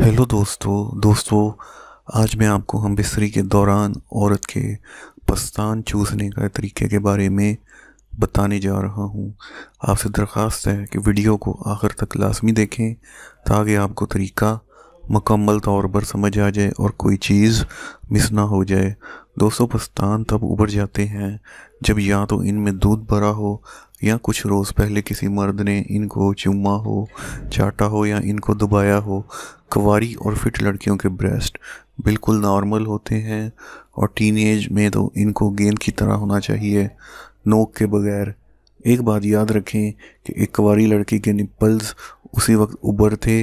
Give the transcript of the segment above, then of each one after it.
hello दोस्तों दोस्तों आज मैं आपको हम बिस्तरी के दौरान औरत के पस्तान चूसने का तरीके के बारे में बताने जा रहा हूँ आपसे दरख्वास्त है कि वीडियो को आखिर तक लाजमी देखें ताकि आपको तरीका मुकम्मल तौर पर समझ आ जाए और कोई चीज़ मिस ना हो जाए दोस्तों पस्तान तब उभर जाते हैं जब या तो इनमें दूध भरा हो या कुछ रोज़ पहले किसी मर्द ने इनको चुम्मा हो चाटा हो या इनको दबाया हो कवारी और फिट लड़कियों के ब्रेस्ट बिल्कुल नॉर्मल होते हैं और टीन में तो इनको गेंद की तरह होना चाहिए नोक के बगैर एक बात याद रखें कि एक कवारी लड़की के निप्पल्स उसी वक्त उबरते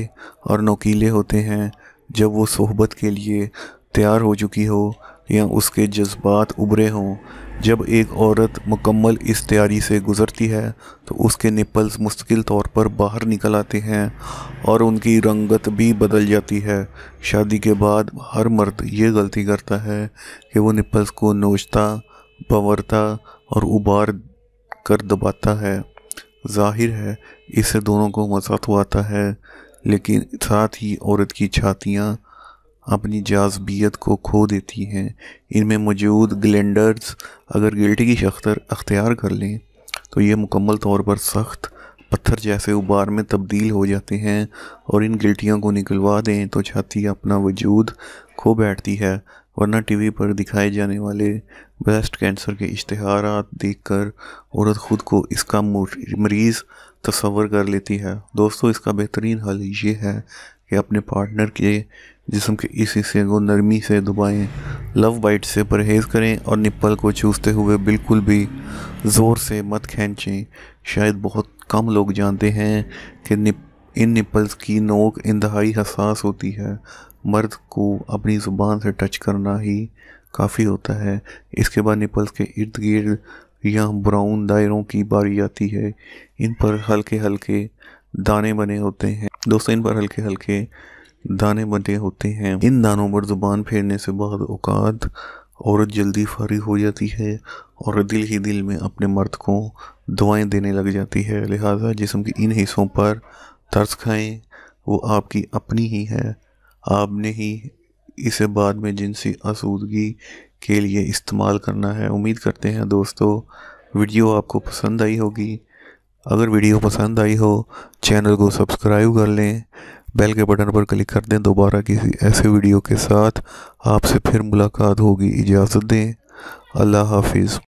और नोकीले होते हैं जब वो सोहबत के लिए तैयार हो चुकी हो या उसके जज्बात उभरे हों जब एक औरत मुकम्मल इस तैयारी से गुज़रती है तो उसके निपल्स मुस्तकिल तौर पर बाहर निकल आते हैं और उनकी रंगत भी बदल जाती है शादी के बाद हर मर्द ये गलती करता है कि वो निपल्स को नोचता पवरता और उबार कर दबाता है जाहिर है इससे दोनों को मज़ा तो आता है लेकिन साथ ही औरत की छातियाँ अपनी जाजबियत को खो देती हैं इनमें मौजूद ग्लेंडर्स अगर गिल्टी की शख्तर अख्तियार कर लें तो ये मुकम्मल तौर पर सख्त पत्थर जैसे उबार में तब्दील हो जाते हैं और इन गिल्टियों को निकलवा दें तो छाती अपना वजूद खो बैठती है वरना टीवी पर दिखाए जाने वाले ब्रेस्ट कैंसर के इश्तहार देखकर औरत ख़ुद को इसका मरीज़ तस्वर कर लेती है दोस्तों इसका बेहतरीन हल ये है कि अपने पार्टनर के जिसम के इस हिस्से को नरमी से दबाएं लव बाइट से परहेज़ करें और निप्पल को चूसते हुए बिल्कुल भी ज़ोर से मत खींचें शायद बहुत कम लोग जानते हैं कि निप इन निप्पल्स की नोक इंतहाई हसास होती है मर्द को अपनी ज़ुबान से टच करना ही काफ़ी होता है इसके बाद निप्पल्स के इर्द गिर्द या ब्राउन दायरों की बारी आती है इन पर हल्के हल्के दाने बने होते हैं दोस्तों इन पर हल्के हल्के दाने बने होते हैं इन दानों पर ज़ुबान फेरने से बहुत औकात औरत जल्दी फारी हो जाती है और दिल ही दिल में अपने मर्द को दुआएं देने लग जाती है लिहाजा जिसम के इन हिस्सों पर तर्स खाएं वो आपकी अपनी ही है आपने ही इसे बाद में जिनसी आसूदगी के लिए इस्तेमाल करना है उम्मीद करते हैं दोस्तों वीडियो आपको पसंद आई होगी अगर वीडियो पसंद आई हो चैनल को सब्सक्राइब कर लें बेल के बटन पर क्लिक कर दें दोबारा किसी ऐसे वीडियो के साथ आपसे फिर मुलाकात होगी इजाज़त दें अल्लाह हाफिज़